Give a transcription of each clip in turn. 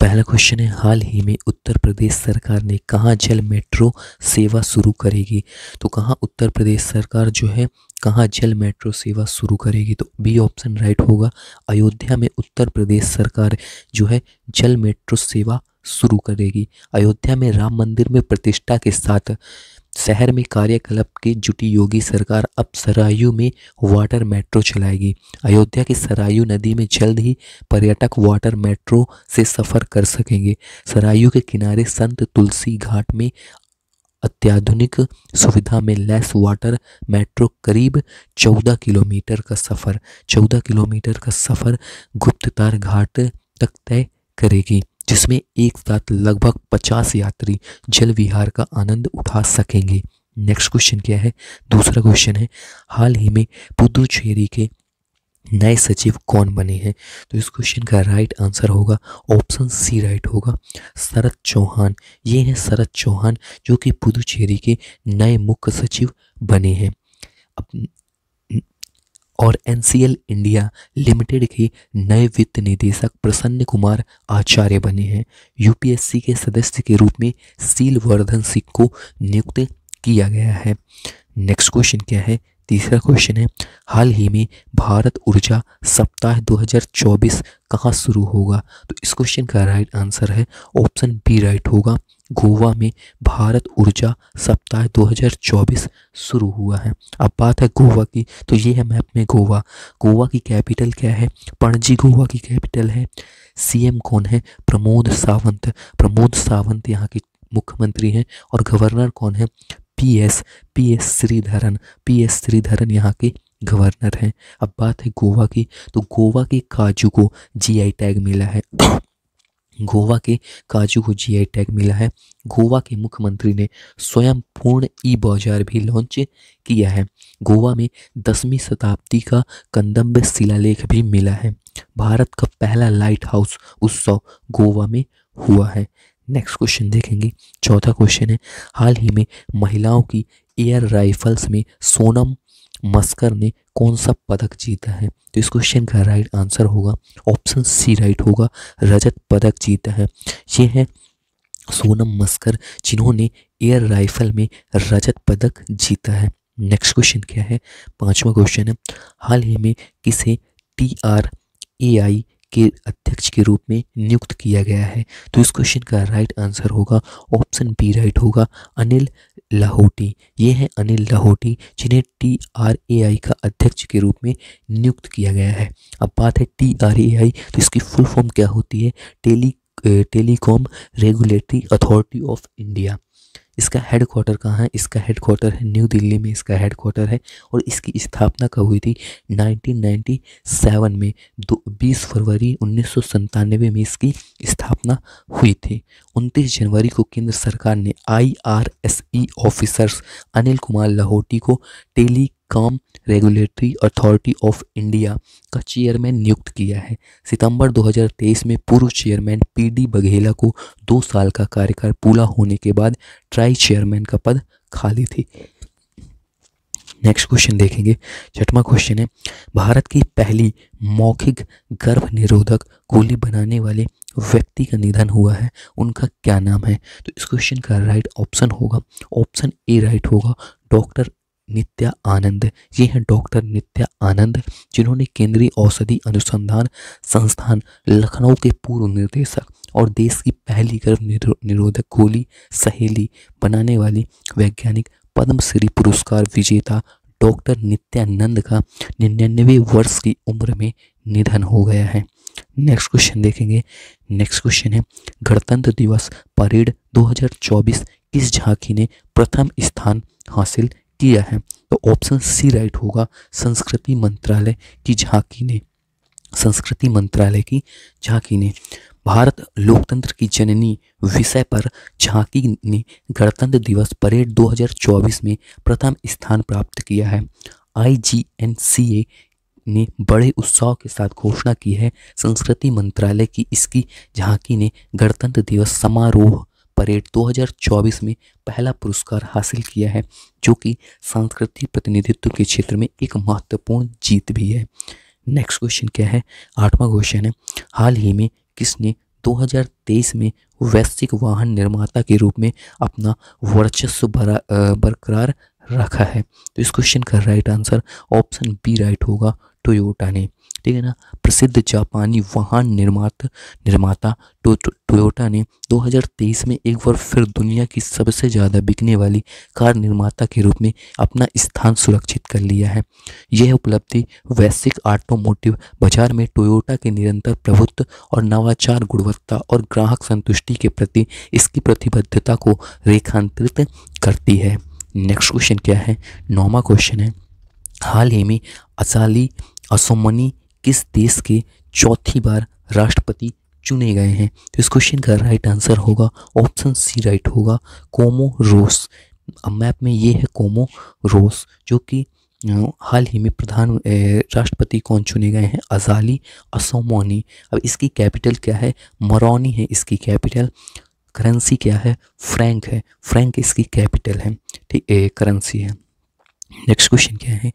पहला क्वेश्चन है हाल ही में उत्तर प्रदेश सरकार ने कहाँ जल मेट्रो सेवा शुरू करेगी तो कहाँ उत्तर प्रदेश सरकार जो है कहाँ जल मेट्रो सेवा शुरू करेगी तो बी ऑप्शन राइट होगा अयोध्या में उत्तर प्रदेश सरकार जो है जल मेट्रो सेवा शुरू करेगी अयोध्या में राम मंदिर में प्रतिष्ठा के साथ शहर में कार्यकलाप की जुटी योगी सरकार अब सरायू में वाटर मेट्रो चलाएगी अयोध्या की सरायू नदी में जल्द ही पर्यटक वाटर मेट्रो से सफ़र कर सकेंगे सरायू के किनारे संत तुलसी घाट में अत्याधुनिक सुविधा में लेस वाटर मेट्रो करीब 14 किलोमीटर का सफ़र 14 किलोमीटर का सफ़र गुप्ततार घाट तक तय करेगी जिसमें एक साथ लगभग पचास यात्री जल विहार का आनंद उठा सकेंगे नेक्स्ट क्वेश्चन क्या है दूसरा क्वेश्चन है हाल ही में पुदुचेरी के नए सचिव कौन बने हैं तो इस क्वेश्चन का राइट आंसर होगा ऑप्शन सी राइट होगा शरद चौहान ये हैं शरद चौहान जो कि पुदुचेरी के नए मुख्य सचिव बने हैं अब और एल इंडिया लिमिटेड के नए वित्त निदेशक प्रसन्न कुमार आचार्य बने हैं यूपीएससी के सदस्य के रूप में सीलवर्धन सिंह को नियुक्त किया गया है नेक्स्ट क्वेश्चन क्या है तीसरा क्वेश्चन है हाल ही में भारत ऊर्जा सप्ताह 2024 कहाँ शुरू होगा तो इस क्वेश्चन का राइट आंसर है ऑप्शन बी राइट होगा गोवा में भारत ऊर्जा सप्ताह 2024 शुरू हुआ है अब बात है गोवा की तो ये है मैप में गोवा गोवा की कैपिटल क्या है पणजी गोवा की कैपिटल है सीएम कौन है प्रमोद सावंत प्रमोद सावंत यहाँ के मुख्यमंत्री हैं और गवर्नर कौन है P S P S Sreedharan P S Sreedharan यहाँ के गवर्नर हैं अब बात है गोवा की तो गोवा के काजू को जी टैग मिला है गोवा के काजू को आई टैग मिला है गोवा के मुख्यमंत्री ने स्वयं पूर्ण ई बाजार भी लॉन्च किया है गोवा में दसवीं शताब्दी का कंदम्ब शिलालेख भी मिला है भारत का पहला लाइट हाउस उत्सव गोवा में हुआ है नेक्स्ट क्वेश्चन देखेंगे चौथा क्वेश्चन है हाल ही में महिलाओं की एयर राइफल्स में सोनम मस्कर ने कौन सा पदक जीता है तो इस क्वेश्चन का राइट आंसर होगा ऑप्शन सी राइट होगा रजत पदक जीता है ये है सोनम मस्कर जिन्होंने एयर राइफल में रजत पदक जीता है नेक्स्ट क्वेश्चन क्या है पांचवा क्वेश्चन है हाल ही में किसे टी आर ए आई के अध्यक्ष के रूप में नियुक्त किया गया है तो इस क्वेश्चन का राइट आंसर होगा ऑप्शन बी राइट होगा अनिल लाहौटी ये हैं अनिल लाहौटी जिन्हें टी आर ए आई का अध्यक्ष के रूप में नियुक्त किया गया है अब बात है टी आर ए आई तो इसकी फुल फॉर्म क्या होती है tele telecom regulatory authority of India इसका हेड क्वार्टर कहाँ है इसका हेड क्वार्टर है न्यू दिल्ली में इसका हेड क्वार्टर है और इसकी स्थापना कब हुई थी 1997 में दो बीस फरवरी उन्नीस में इसकी स्थापना हुई थी 29 जनवरी को केंद्र सरकार ने IRSE officers e Anil Kumar Lahoti को telecom regulatory authority of India का चेयरमैन नियुक्त किया है सितंबर 2023 में पूर्व चेयरमैन पीडी बघेला को दो साल का कार्यकाल पूरा होने के बाद ट्राई चेयरमैन का पद खाली थी नेक्स्ट क्वेश्चन देखेंगे छठवा क्वेश्चन है भारत की पहली मौखिक गर्भ निरोधक गोली बनाने वाले व्यक्ति का निधन हुआ है उनका क्या नाम है तो इस क्वेश्चन का राइट ऑप्शन होगा ऑप्शन ए राइट होगा डॉक्टर नित्या आनंद ये हैं डॉक्टर नित्या आनंद जिन्होंने केंद्रीय औषधि अनुसंधान संस्थान लखनऊ के पूर्व निर्देशक और देश की पहली गर्भ निरोधक गोली सहेली बनाने वाली वैज्ञानिक पद्मश्री पुरस्कार विजेता डॉक्टर नित्यानंद का निन्यानवे वर्ष की उम्र में निधन हो गया है नेक्स्ट क्वेश्चन देखेंगे नेक्स्ट क्वेश्चन है गणतंत्र दिवस परेड 2024 किस झांकी ने प्रथम स्थान हासिल किया है तो ऑप्शन सी राइट होगा संस्कृति मंत्रालय की झांकी ने संस्कृति मंत्रालय की झांकी ने भारत लोकतंत्र की जननी विषय पर झांकी ने गणतंत्र दिवस परेड 2024 में प्रथम स्थान प्राप्त किया है आईजीएनसीए ने बड़े उत्साह के साथ घोषणा की है संस्कृति मंत्रालय की इसकी झांकी ने गणतंत्र दिवस समारोह परेड 2024 में पहला पुरस्कार हासिल किया है जो कि सांस्कृतिक प्रतिनिधित्व के क्षेत्र में एक महत्वपूर्ण जीत भी है नेक्स्ट क्वेश्चन क्या है आठवां क्वेश्चन है हाल ही में किसने 2023 में वैश्विक वाहन निर्माता के रूप में अपना वर्चस्व बरकरार रखा है तो इस क्वेश्चन का right answer option B right होगा टोयोटा ने ठीक है ना प्रसिद्ध जापानी वाहन निर्मात निर्माता टो, टो, टोयोटा ने 2023 में एक बार फिर दुनिया की सबसे ज़्यादा बिकने वाली कार निर्माता के रूप में अपना स्थान सुरक्षित कर लिया है यह उपलब्धि वैश्विक ऑटोमोटिव बाजार में टोयोटा के निरंतर प्रभुत्व और नवाचार गुणवत्ता और ग्राहक संतुष्टि के प्रति इसकी प्रतिबद्धता को रेखांतरित करती है नेक्स्ट क्वेश्चन क्या है नौवा क्वेश्चन है हाल ही में असाली असोमनी किस देश के चौथी बार राष्ट्रपति चुने गए हैं तो इस क्वेश्चन का राइट आंसर होगा ऑप्शन सी राइट होगा कोमो रोस मैप में ये है कोमो रोस जो कि हाल ही में प्रधान राष्ट्रपति कौन चुने गए हैं अजाली असोमोनी अब इसकी कैपिटल क्या है मरौनी है इसकी कैपिटल करेंसी क्या है फ्रैंक है फ्रैंक इसकी कैपिटल है ठीक करेंसी है नेक्स्ट क्वेश्चन क्या है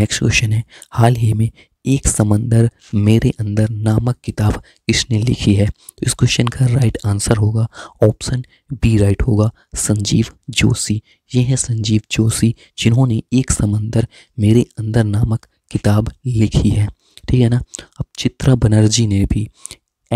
नेक्स्ट क्वेश्चन है हाल ही में एक समंदर मेरे अंदर नामक किताब किसने लिखी है तो इस क्वेश्चन का राइट आंसर होगा ऑप्शन बी राइट होगा संजीव जोशी ये हैं संजीव जोशी जिन्होंने एक समंदर मेरे अंदर नामक किताब लिखी है ठीक है ना अब चित्रा बनर्जी ने भी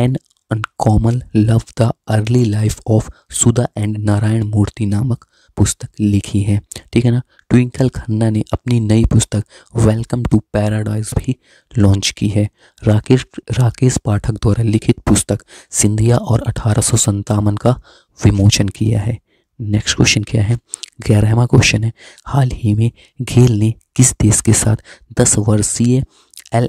an uncommon love the early life of Sudha and Narayan Murthy नामक पुस्तक लिखी है ठीक है ना ट्विंकल खन्ना ने अपनी नई पुस्तक वेलकम टू पैराडाइज भी लॉन्च की है राकेश राकेश पाठक द्वारा लिखित पुस्तक सिंधिया और अठारह का विमोचन किया है नेक्स्ट क्वेश्चन क्या है ग्यारहवा क्वेश्चन है हाल ही में गेल ने किस देश के साथ दस वर्षीय एल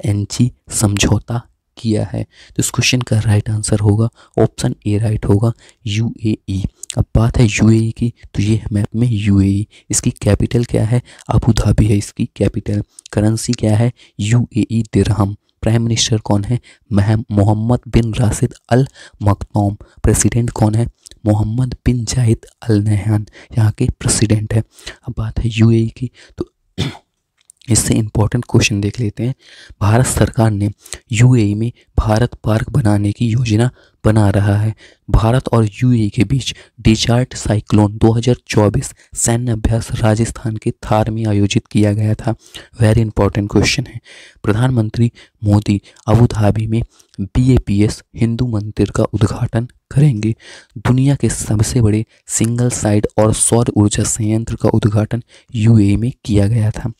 समझौता किया है तो इस क्वेश्चन का राइट आंसर होगा ऑप्शन ए राइट होगा यू ए ई अब बात है यूएई e की तो ये मैप में यूएई e, इसकी कैपिटल क्या है अबू धाबी है इसकी कैपिटल करेंसी क्या है यूएई ए प्राइम मिनिस्टर कौन है Mohammed bin Rashid Al Maktoum president कौन है मोहम्मद बिन जाहिद अल नहान यहाँ के प्रेसिडेंट है अब बात है यूएई e की तो इससे इम्पोर्टेंट क्वेश्चन देख लेते हैं भारत सरकार ने यूएई में भारत पार्क बनाने की योजना बना रहा है भारत और यूएई के बीच डिजार्ट साइक्लोन 2024 सैन्य अभ्यास राजस्थान के थार में आयोजित किया गया था वेरी इंपॉर्टेंट क्वेश्चन है प्रधानमंत्री मोदी अबू धाबी में बीएपीएस हिंदू मंदिर का उद्घाटन करेंगे दुनिया के सबसे बड़े सिंगल साइड और सौर ऊर्जा संयंत्र का उद्घाटन यूएई में किया गया था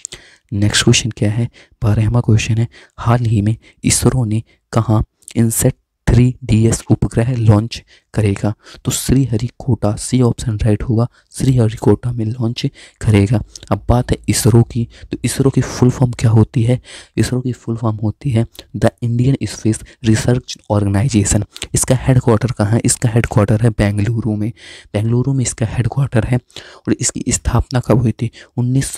नेक्स्ट क्वेश्चन क्या है बारहवा क्वेश्चन है हाल ही में इसरो ने कहाँ इंसेट थ्री डी एस उपग्रह लॉन्च करेगा तो श्रीहरिकोटा सी ऑप्शन राइट होगा श्रीहरिकोटा में लॉन्च करेगा अब बात है इसरो की तो इसरो की फुल फॉर्म क्या होती है इसरो की फुल फॉर्म होती है the Indian space research organisation इसका हेडक्वार्टर कहाँ है इसका हेडक्वार्टर है बेंगलुरु में बेंगलुरु में इसका हेडक्वार्टर है और इसकी स्थापना कब हुई थी उन्नीस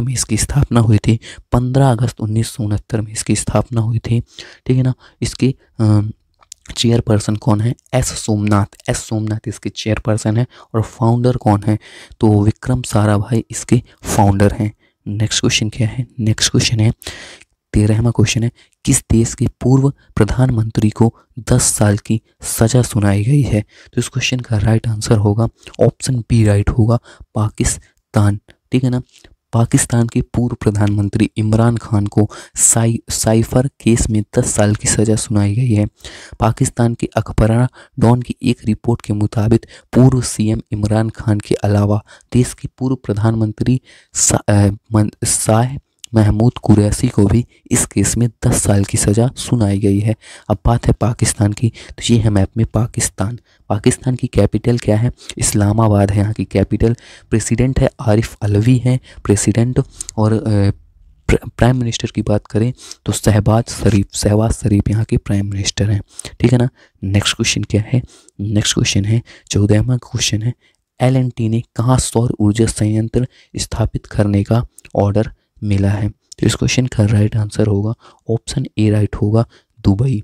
में इसकी स्थापना हुई थी पंद्रह अगस्त उन्नीस में इसकी स्थापना हुई थी ठीक है ना इसकी चेयरपर्सन कौन है एस सोमनाथ एस सोमनाथ इसके चेयरपर्सन है और फाउंडर कौन है तो विक्रम साराभाई इसके फाउंडर हैं नेक्स्ट क्वेश्चन क्या है नेक्स्ट क्वेश्चन है तेरहवा क्वेश्चन है किस देश के पूर्व प्रधानमंत्री को 10 साल की सजा सुनाई गई है तो इस क्वेश्चन का राइट आंसर होगा ऑप्शन बी राइट होगा पाकिस्तान ठीक है ना पाकिस्तान के पूर्व प्रधानमंत्री इमरान खान को साई साइफर केस में 10 साल की सज़ा सुनाई गई है पाकिस्तान के अखबरा डॉन की एक रिपोर्ट के मुताबिक पूर्व सीएम इमरान खान के अलावा देश के पूर्व प्रधानमंत्री शाह महमूद कुरैसी को भी इस केस में 10 साल की सज़ा सुनाई गई है अब बात है पाकिस्तान की तो ये है मैप में पाकिस्तान पाकिस्तान की कैपिटल क्या है इस्लामाबाद है यहाँ की कैपिटल प्रेसिडेंट है आरिफ अलवी है प्रेसिडेंट और प्राइम मिनिस्टर की बात करें तो शहबाज शरीफ शहबाज शरीफ यहाँ के प्राइम मिनिस्टर हैं ठीक है ना नेक्स्ट क्वेश्चन क्या है नेक्स्ट क्वेश्चन है चौदहवा क्वेश्चन है एल एन टी ने कहाँ सौर ऊर्जा संयंत्र स्थापित करने का ऑर्डर मिला है तो इस क्वेश्चन का राइट आंसर होगा ऑप्शन ए राइट होगा दुबई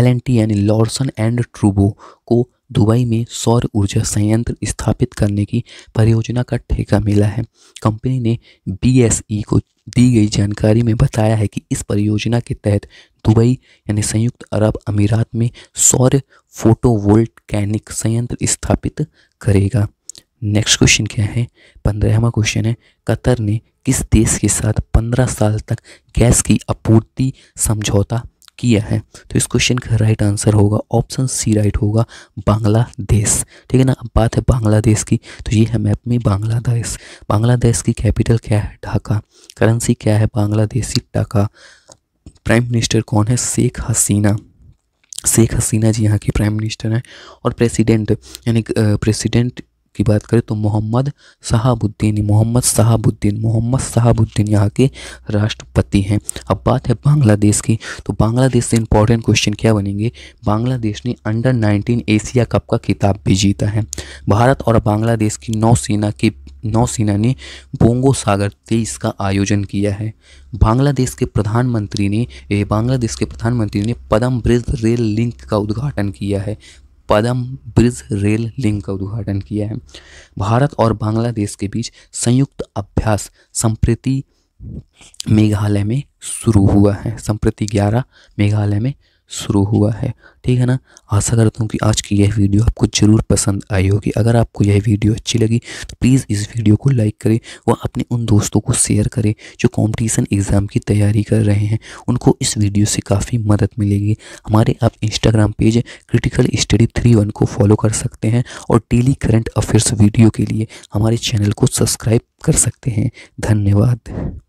एल एन टी यानी लॉर्सन एंड ट्रूबो को दुबई में सौर ऊर्जा संयंत्र स्थापित करने की परियोजना का ठेका मिला है कंपनी ने बीएसई e को दी गई जानकारी में बताया है कि इस परियोजना के तहत दुबई यानी संयुक्त अरब अमीरात में सौर फोटोवोल्टैनिक संयंत्र स्थापित करेगा नेक्स्ट क्वेश्चन क्या है पंद्रहवा क्वेश्चन है कतर ने किस देश के साथ पंद्रह साल तक गैस की आपूर्ति समझौता किया है तो इस क्वेश्चन का राइट आंसर होगा ऑप्शन सी राइट होगा बांग्लादेश ठीक है ना अब बात है बांग्लादेश की तो ये है मैप में बांग्लादेश बांग्लादेश की कैपिटल क्या है ढाका करेंसी क्या है बांग्लादेशी टाका प्राइम मिनिस्टर कौन है शेख हसीना शेख हसीना जी यहाँ के प्राइम मिनिस्टर हैं और प्रेसिडेंट यानी प्रेसिडेंट की बात करें तो मोहम्मद शहाबुद्दीन मोहम्मद शहाबुद्दीन मोहम्मद शहाबुद्दीन यहाँ के राष्ट्रपति हैं अब बात है बांग्लादेश की तो बांग्लादेश से इंपॉर्टेंट क्वेश्चन क्या बनेंगे बांग्लादेश ने अंडर नाइनटीन एशिया कप का खिताब भी जीता है भारत और बांग्लादेश की नौसेना की नौसेना ने बोंगो सागर तेईस का आयोजन किया है बांग्लादेश के प्रधानमंत्री ने बांग्लादेश के प्रधानमंत्री ने पदम ब्रिज रेल लिंक का उद्घाटन किया है पदम ब्रिज रेल लिंक का उद्घाटन किया है भारत और बांग्लादेश के बीच संयुक्त अभ्यास संप्रति मेघालय में शुरू हुआ है संप्रति ग्यारह मेघालय में शुरू हुआ है ठीक है ना आशा करता हूँ कि आज की यह वीडियो आपको ज़रूर पसंद आई होगी अगर आपको यह वीडियो अच्छी लगी तो प्लीज़ इस वीडियो को लाइक करें व अपने उन दोस्तों को शेयर करें जो कंपटीशन एग्ज़ाम की तैयारी कर रहे हैं उनको इस वीडियो से काफ़ी मदद मिलेगी हमारे आप Instagram page critical study three one को फॉलो कर सकते हैं और डेली करंट अफेयर्स वीडियो के लिए हमारे चैनल को सब्सक्राइब कर सकते हैं धन्यवाद